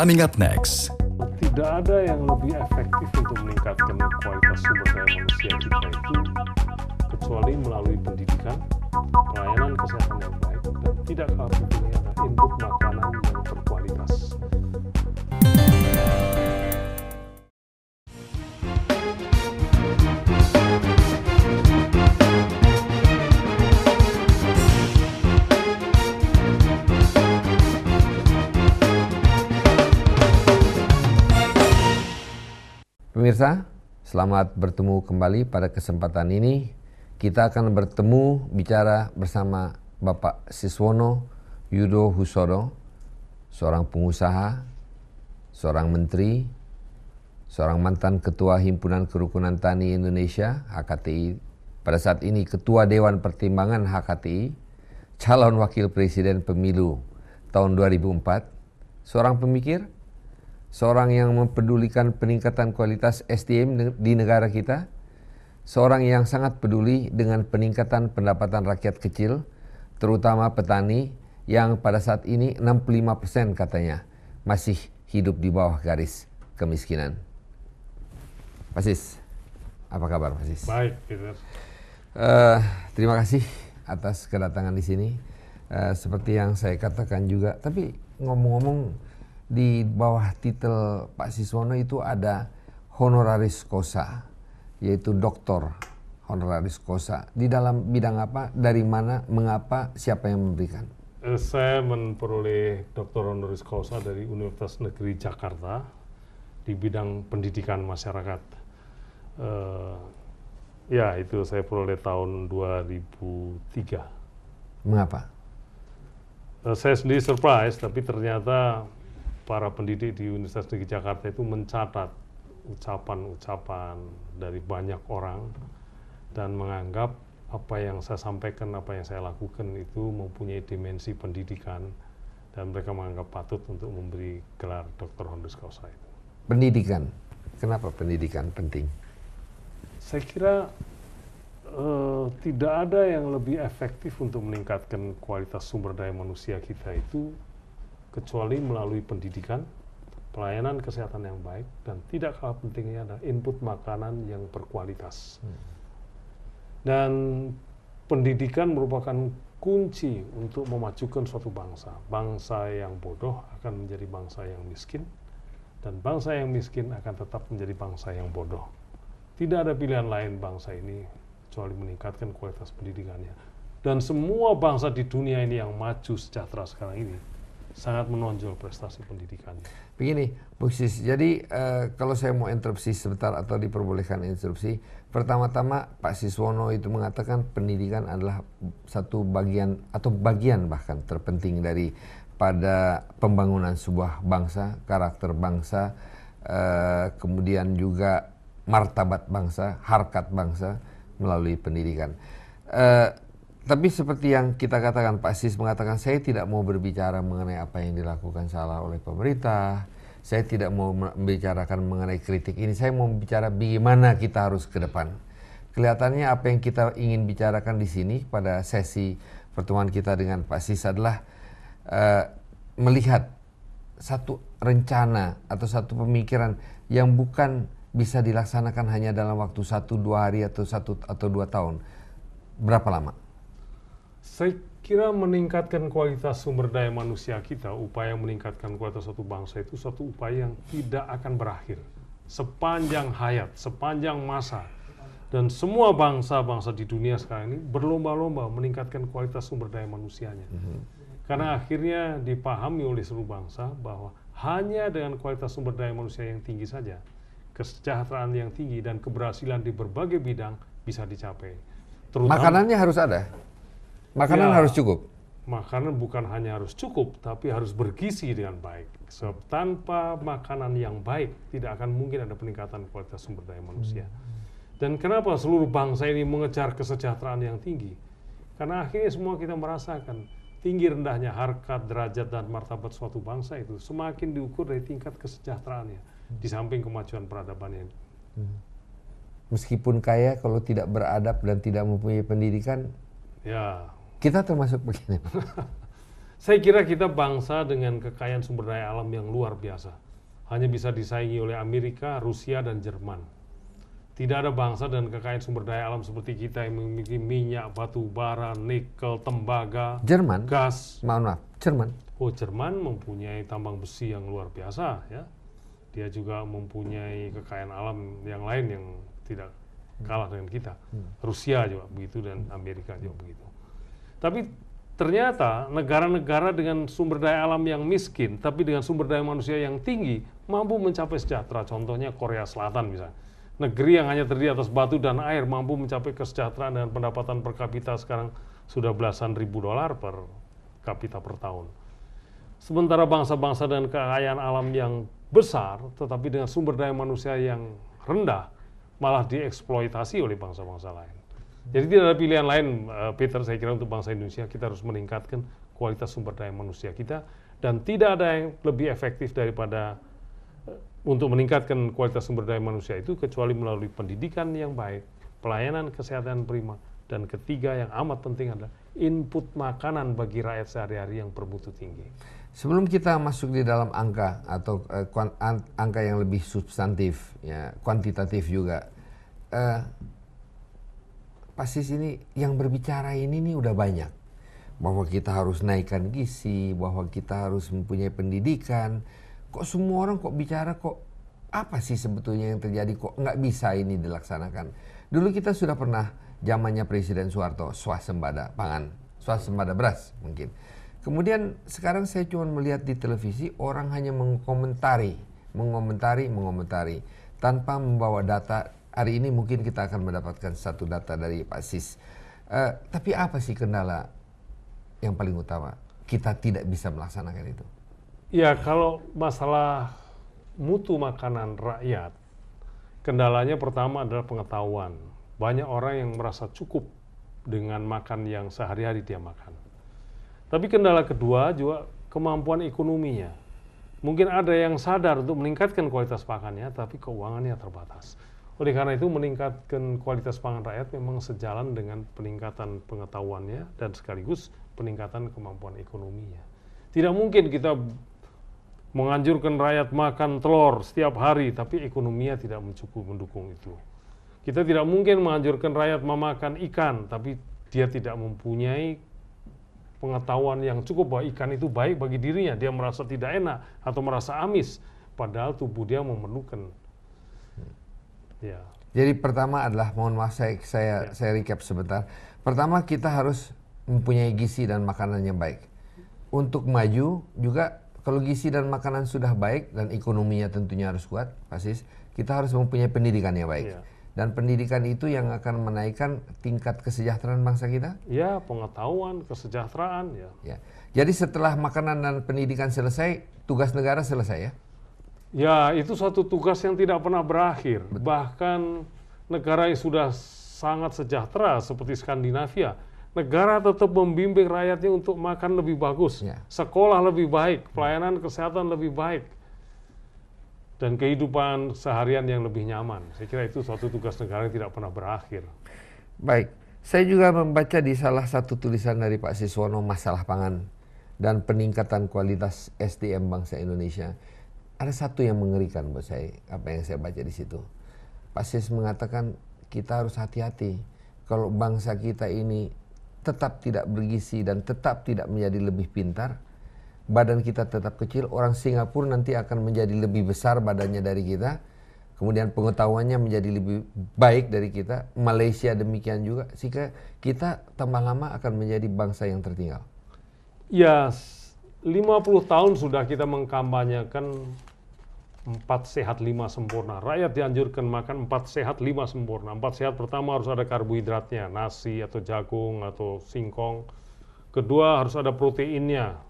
Coming up next. Tidak ada yang lebih efektif untuk meningkatkan kualitas sumber daya manusia kita itu kecuali melalui pendidikan, pelayanan kesehatan yang baik, dan tidak kalah pentingnya adalah input makanan Pemirsa, selamat bertemu kembali pada kesempatan ini. Kita akan bertemu bicara bersama Bapak Siswono Yudo Husodo, seorang pengusaha, seorang menteri, seorang mantan ketua Himpunan Kerukunan Tani Indonesia HKTI, pada saat ini ketua Dewan Pertimbangan HKTI, calon wakil presiden pemilu tahun 2004, seorang pemikir, seorang yang mempedulikan peningkatan kualitas SDM di negara kita, seorang yang sangat peduli dengan peningkatan pendapatan rakyat kecil, terutama petani yang pada saat ini 65% katanya masih hidup di bawah garis kemiskinan. Pasis, apa kabar Pasis? Baik, Peter. Uh, terima kasih atas kedatangan di sini. Uh, seperti yang saya katakan juga, tapi ngomong-ngomong di bawah titel Pak Siswono itu ada honoraris causa yaitu doktor honoraris causa di dalam bidang apa dari mana mengapa siapa yang memberikan eh, saya memperoleh doktor honoris causa dari Universitas Negeri Jakarta di bidang pendidikan masyarakat uh, ya itu saya peroleh tahun 2003 mengapa eh, saya sendiri surprise tapi ternyata para pendidik di Universitas Negeri Jakarta itu mencatat ucapan-ucapan dari banyak orang dan menganggap apa yang saya sampaikan, apa yang saya lakukan itu mempunyai dimensi pendidikan dan mereka menganggap patut untuk memberi gelar Dr. Hondus Kausa itu. Pendidikan, kenapa pendidikan penting? Saya kira uh, tidak ada yang lebih efektif untuk meningkatkan kualitas sumber daya manusia kita itu kecuali melalui pendidikan, pelayanan kesehatan yang baik, dan tidak kalah pentingnya adalah input makanan yang berkualitas. Hmm. Dan pendidikan merupakan kunci untuk memajukan suatu bangsa. Bangsa yang bodoh akan menjadi bangsa yang miskin, dan bangsa yang miskin akan tetap menjadi bangsa yang bodoh. Tidak ada pilihan lain bangsa ini kecuali meningkatkan kualitas pendidikannya. Dan semua bangsa di dunia ini yang maju sejahtera sekarang ini sangat menonjol prestasi pendidikan. Begini, Bu Sis, jadi uh, kalau saya mau interupsi sebentar atau diperbolehkan interupsi, pertama-tama Pak Siswono itu mengatakan pendidikan adalah satu bagian atau bagian bahkan terpenting dari pada pembangunan sebuah bangsa, karakter bangsa, uh, kemudian juga martabat bangsa, harkat bangsa melalui pendidikan. Uh, tapi seperti yang kita katakan Pak Sis mengatakan saya tidak mau berbicara mengenai apa yang dilakukan salah oleh pemerintah. Saya tidak mau membicarakan mengenai kritik ini. Saya mau bicara bagaimana kita harus ke depan. Kelihatannya apa yang kita ingin bicarakan di sini pada sesi pertemuan kita dengan Pak Sis adalah uh, melihat satu rencana atau satu pemikiran yang bukan bisa dilaksanakan hanya dalam waktu satu dua hari atau satu atau dua tahun. Berapa lama? Saya kira meningkatkan kualitas sumber daya manusia kita, upaya meningkatkan kualitas satu bangsa itu satu upaya yang tidak akan berakhir sepanjang hayat, sepanjang masa. Dan semua bangsa-bangsa di dunia sekarang ini berlomba-lomba meningkatkan kualitas sumber daya manusianya. Mm-hmm. Karena akhirnya dipahami oleh seluruh bangsa bahwa hanya dengan kualitas sumber daya manusia yang tinggi saja, kesejahteraan yang tinggi dan keberhasilan di berbagai bidang bisa dicapai. Terutama, Makanannya harus ada? Makanan ya, harus cukup. Makanan bukan hanya harus cukup, tapi harus bergizi dengan baik. Sebab tanpa makanan yang baik, tidak akan mungkin ada peningkatan kualitas sumber daya manusia. Hmm. Dan kenapa seluruh bangsa ini mengejar kesejahteraan yang tinggi? Karena akhirnya semua kita merasakan tinggi rendahnya harkat, derajat, dan martabat suatu bangsa itu semakin diukur dari tingkat kesejahteraannya di samping kemajuan peradabannya. Hmm. Meskipun kaya, kalau tidak beradab dan tidak mempunyai pendidikan, ya kita termasuk begini. Saya kira kita bangsa dengan kekayaan sumber daya alam yang luar biasa. Hanya bisa disaingi oleh Amerika, Rusia, dan Jerman. Tidak ada bangsa dan kekayaan sumber daya alam seperti kita yang memiliki minyak, batu bara, nikel, tembaga, Jerman, gas. Maaf, maaf, Jerman. Oh, Jerman mempunyai tambang besi yang luar biasa ya. Dia juga mempunyai kekayaan alam yang lain yang tidak kalah dengan kita. Hmm. Rusia juga begitu dan Amerika juga begitu. Tapi ternyata negara-negara dengan sumber daya alam yang miskin, tapi dengan sumber daya manusia yang tinggi, mampu mencapai sejahtera. Contohnya Korea Selatan misalnya. Negeri yang hanya terdiri atas batu dan air mampu mencapai kesejahteraan dan pendapatan per kapita sekarang sudah belasan ribu dolar per kapita per tahun. Sementara bangsa-bangsa dengan kekayaan alam yang besar, tetapi dengan sumber daya manusia yang rendah, malah dieksploitasi oleh bangsa-bangsa lain. Jadi tidak ada pilihan lain, eh, Peter, saya kira untuk bangsa Indonesia kita harus meningkatkan kualitas sumber daya manusia kita dan tidak ada yang lebih efektif daripada eh, untuk meningkatkan kualitas sumber daya manusia itu kecuali melalui pendidikan yang baik, pelayanan kesehatan prima, dan ketiga yang amat penting adalah input makanan bagi rakyat sehari-hari yang bermutu tinggi. Sebelum kita masuk di dalam angka atau uh, angka yang lebih substantif, ya kuantitatif juga. Uh, pasti ini yang berbicara ini nih udah banyak bahwa kita harus naikkan gizi, bahwa kita harus mempunyai pendidikan. Kok semua orang kok bicara kok apa sih sebetulnya yang terjadi kok nggak bisa ini dilaksanakan? Dulu kita sudah pernah zamannya Presiden Soeharto swasembada pangan, swasembada beras mungkin. Kemudian sekarang saya cuma melihat di televisi orang hanya mengomentari mengomentari, mengomentari tanpa membawa data hari ini mungkin kita akan mendapatkan satu data dari Pak Sis. Uh, tapi apa sih kendala yang paling utama? Kita tidak bisa melaksanakan itu. Ya kalau masalah mutu makanan rakyat, kendalanya pertama adalah pengetahuan. Banyak orang yang merasa cukup dengan makan yang sehari-hari dia makan. Tapi kendala kedua juga kemampuan ekonominya. Mungkin ada yang sadar untuk meningkatkan kualitas pakannya, tapi keuangannya terbatas. Oleh karena itu, meningkatkan kualitas pangan rakyat memang sejalan dengan peningkatan pengetahuannya dan sekaligus peningkatan kemampuan ekonominya. Tidak mungkin kita menganjurkan rakyat makan telur setiap hari, tapi ekonominya tidak mencukup mendukung itu. Kita tidak mungkin menganjurkan rakyat memakan ikan, tapi dia tidak mempunyai pengetahuan yang cukup bahwa ikan itu baik bagi dirinya. Dia merasa tidak enak atau merasa amis, padahal tubuh dia memerlukan Ya. Jadi pertama adalah mohon maaf saya saya yeah. saya recap sebentar. Pertama kita harus mempunyai gizi dan makanan yang baik. Untuk maju juga kalau gizi dan makanan sudah baik dan ekonominya tentunya harus kuat, pasti kita harus mempunyai pendidikan yang baik. Yeah dan pendidikan itu yang akan menaikkan tingkat kesejahteraan bangsa kita? Ya, pengetahuan, kesejahteraan ya. ya. Jadi setelah makanan dan pendidikan selesai, tugas negara selesai ya? Ya, itu suatu tugas yang tidak pernah berakhir. Betul. Bahkan negara yang sudah sangat sejahtera seperti Skandinavia, negara tetap membimbing rakyatnya untuk makan lebih bagus, ya. sekolah lebih baik, pelayanan kesehatan lebih baik, dan kehidupan seharian yang lebih nyaman. Saya kira itu suatu tugas negara yang tidak pernah berakhir. Baik, saya juga membaca di salah satu tulisan dari Pak Siswono masalah pangan dan peningkatan kualitas SDM bangsa Indonesia ada satu yang mengerikan buat saya apa yang saya baca di situ. Pak Sis mengatakan kita harus hati-hati kalau bangsa kita ini tetap tidak bergisi dan tetap tidak menjadi lebih pintar, badan kita tetap kecil, orang Singapura nanti akan menjadi lebih besar badannya dari kita, kemudian pengetahuannya menjadi lebih baik dari kita, Malaysia demikian juga, sehingga kita tambah lama akan menjadi bangsa yang tertinggal. Ya, yes. 50 tahun sudah kita mengkampanyekan empat sehat lima sempurna. Rakyat dianjurkan makan empat sehat lima sempurna. Empat sehat pertama harus ada karbohidratnya, nasi atau jagung atau singkong. Kedua harus ada proteinnya,